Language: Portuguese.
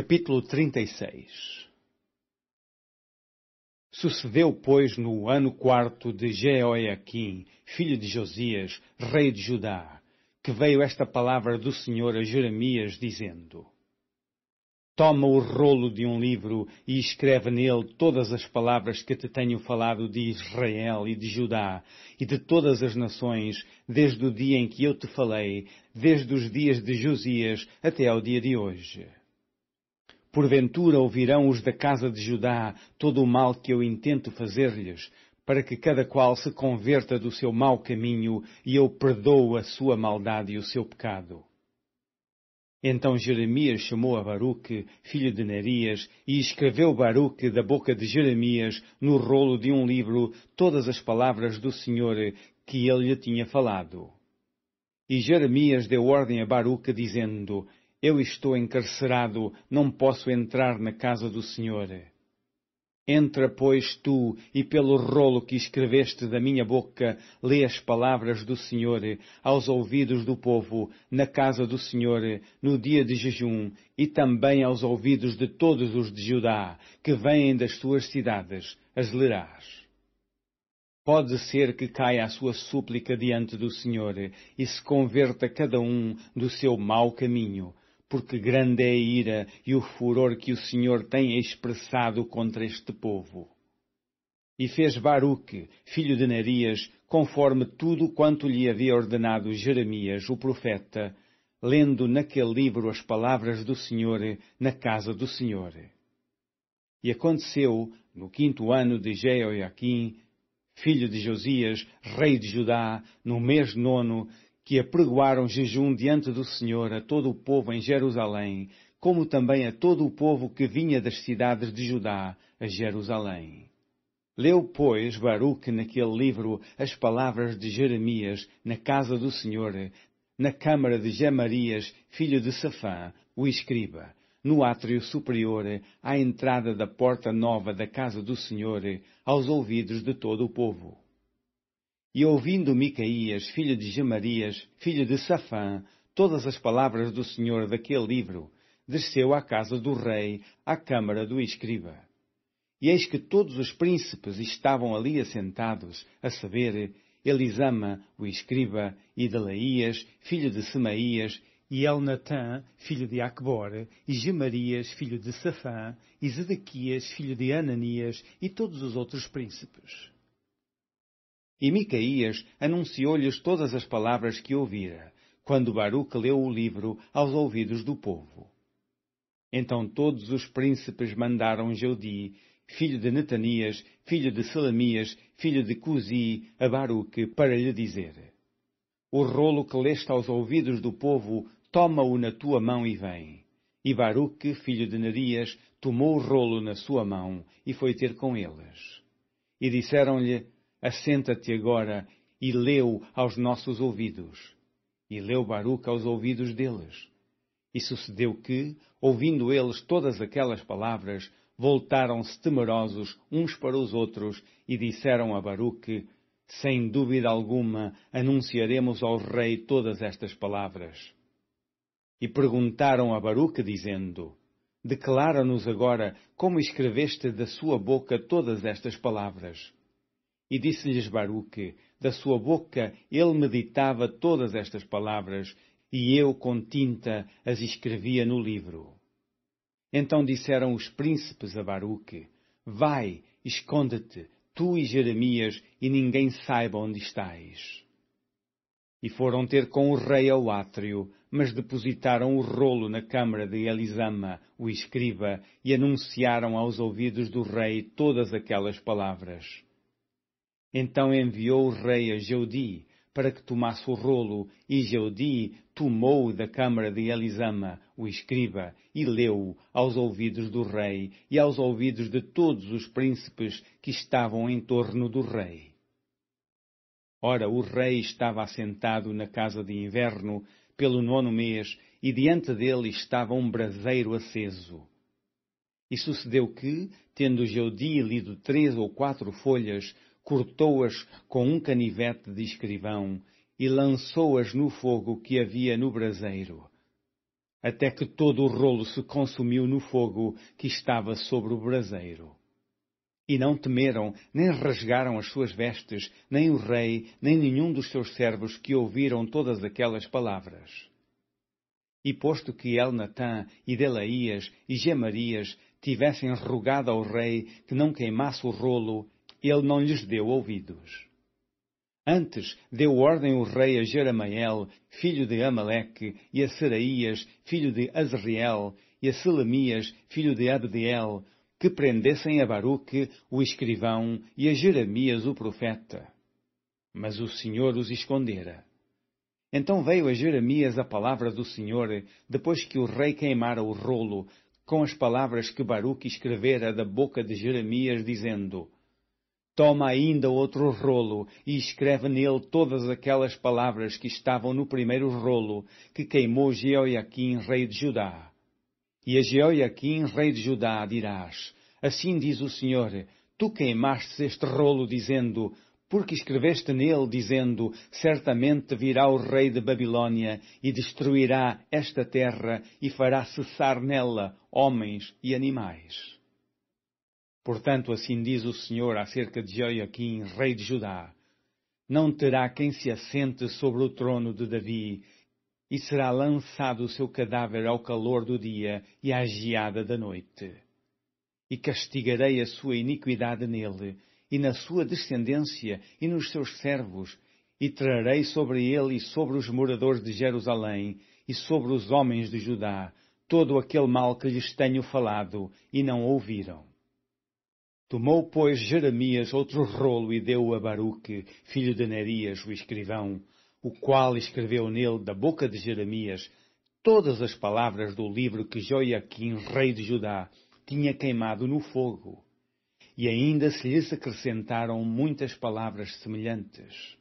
Capítulo 36 Sucedeu, pois, no ano quarto de Jeoiaquim, filho de Josias, rei de Judá, que veio esta palavra do Senhor a Jeremias, dizendo: Toma o rolo de um livro e escreve nele todas as palavras que te tenho falado de Israel e de Judá e de todas as nações, desde o dia em que eu te falei, desde os dias de Josias até ao dia de hoje Porventura ouvirão os da casa de Judá todo o mal que eu intento fazer-lhes, para que cada qual se converta do seu mau caminho e eu perdoo a sua maldade e o seu pecado. Então Jeremias chamou a Baruque, filho de Nerias, e escreveu Baruque da boca de Jeremias no rolo de um livro todas as palavras do Senhor que ele lhe tinha falado. E Jeremias deu ordem a Baruque, dizendo, eu estou encarcerado, não posso entrar na casa do Senhor. Entra, pois, tu, e pelo rolo que escreveste da minha boca, lê as palavras do Senhor aos ouvidos do povo, na casa do Senhor, no dia de jejum, e também aos ouvidos de todos os de Judá, que vêm das suas cidades, as lerás. Pode ser que caia a sua súplica diante do Senhor, e se converta cada um do seu mau caminho, porque grande é a ira e o furor que o Senhor tem expressado contra este povo. E fez Baruque, filho de Narias, conforme tudo quanto lhe havia ordenado Jeremias, o profeta, lendo naquele livro as palavras do Senhor na casa do Senhor. E aconteceu, no quinto ano de Jeoiaquim, filho de Josias, rei de Judá, no mês nono, que apregoaram jejum diante do Senhor a todo o povo em Jerusalém, como também a todo o povo que vinha das cidades de Judá a Jerusalém. Leu, pois, Baruque naquele livro as palavras de Jeremias na casa do Senhor, na câmara de Jamarias, filho de Safã, o escriba, no átrio superior, à entrada da porta nova da casa do Senhor, aos ouvidos de todo o povo. E ouvindo Micaías, filho de Gemarias, filho de Safã, todas as palavras do Senhor daquele livro, desceu à casa do rei, à câmara do escriba. E eis que todos os príncipes estavam ali assentados, a saber, Elisama, o escriba, e Delaías, filho de Semaías, e Elnatã, filho de Acbor, e Gemarias, filho de Safã, e Zedequias, filho de Ananias, e todos os outros príncipes. E Micaías anunciou-lhes todas as palavras que ouvira, quando Baruc leu o livro aos ouvidos do povo. Então todos os príncipes mandaram Jeudi, filho de Netanias, filho de Selamias, filho de Cusi, a Baruc para lhe dizer: O rolo que leste aos ouvidos do povo, toma-o na tua mão e vem. E Baruc, filho de Nerias, tomou o rolo na sua mão e foi ter com eles. E disseram-lhe: assenta-te agora e leu aos nossos ouvidos. E leu Baruca aos ouvidos deles. E sucedeu que, ouvindo eles todas aquelas palavras, voltaram-se temerosos uns para os outros e disseram a Baruque: Sem dúvida alguma, anunciaremos ao rei todas estas palavras. E perguntaram a Baruque, dizendo: Declara-nos agora como escreveste da sua boca todas estas palavras. E disse-lhes Baruque: Da sua boca ele meditava todas estas palavras, e eu com tinta as escrevia no livro. Então disseram os príncipes a Baruque: Vai, esconde-te, tu e Jeremias, e ninguém saiba onde estais E foram ter com o rei ao átrio, mas depositaram o rolo na câmara de Elisama, o escriba, e anunciaram aos ouvidos do rei todas aquelas palavras. Então enviou o rei a Jeudi para que tomasse o rolo, e Jeudi tomou-o da câmara de Elisama, o escriba, e leu-o aos ouvidos do rei e aos ouvidos de todos os príncipes que estavam em torno do rei. Ora, o rei estava assentado na casa de inverno pelo nono mês, e diante dele estava um braseiro aceso. E sucedeu que, tendo Jeudi lido três ou quatro folhas, cortou-as com um canivete de escrivão e lançou-as no fogo que havia no braseiro, até que todo o rolo se consumiu no fogo que estava sobre o braseiro. E não temeram, nem rasgaram as suas vestes, nem o rei, nem nenhum dos seus servos que ouviram todas aquelas palavras. E posto que Elnatã e Delaías e Gemarias tivessem rogado ao rei que não queimasse o rolo, ele não lhes deu ouvidos. Antes deu ordem o rei a Jeramael, filho de Amaleque, e a Seraías, filho de Azriel, e a Selemias, filho de Abdeel, que prendessem a Baruque, o escrivão, e a Jeremias, o profeta. Mas o Senhor os escondera. Então veio a Jeremias a palavra do Senhor, depois que o rei queimara o rolo, com as palavras que Baruque escrevera da boca de Jeremias, dizendo: toma ainda outro rolo e escreve nele todas aquelas palavras que estavam no primeiro rolo que queimou Jeoiaquim, rei de Judá. E a Jeoiaquim, rei de Judá, dirás: Assim diz o Senhor, tu queimaste este rolo, dizendo: porque escreveste nele, dizendo: Certamente virá o rei de Babilônia e destruirá esta terra e fará cessar nela homens e animais. Portanto, assim diz o Senhor acerca de Joaquim, rei de Judá: Não terá quem se assente sobre o trono de Davi, e será lançado o seu cadáver ao calor do dia e à geada da noite. E castigarei a sua iniquidade nele, e na sua descendência, e nos seus servos, e trarei sobre ele e sobre os moradores de Jerusalém, e sobre os homens de Judá, todo aquele mal que lhes tenho falado, e não ouviram. Tomou, pois, Jeremias outro rolo e deu-o a Baruque, filho de Nerias, o escrivão, o qual escreveu nele, da boca de Jeremias, todas as palavras do livro que Joiaquim, rei de Judá, tinha queimado no fogo. E ainda se lhes acrescentaram muitas palavras semelhantes.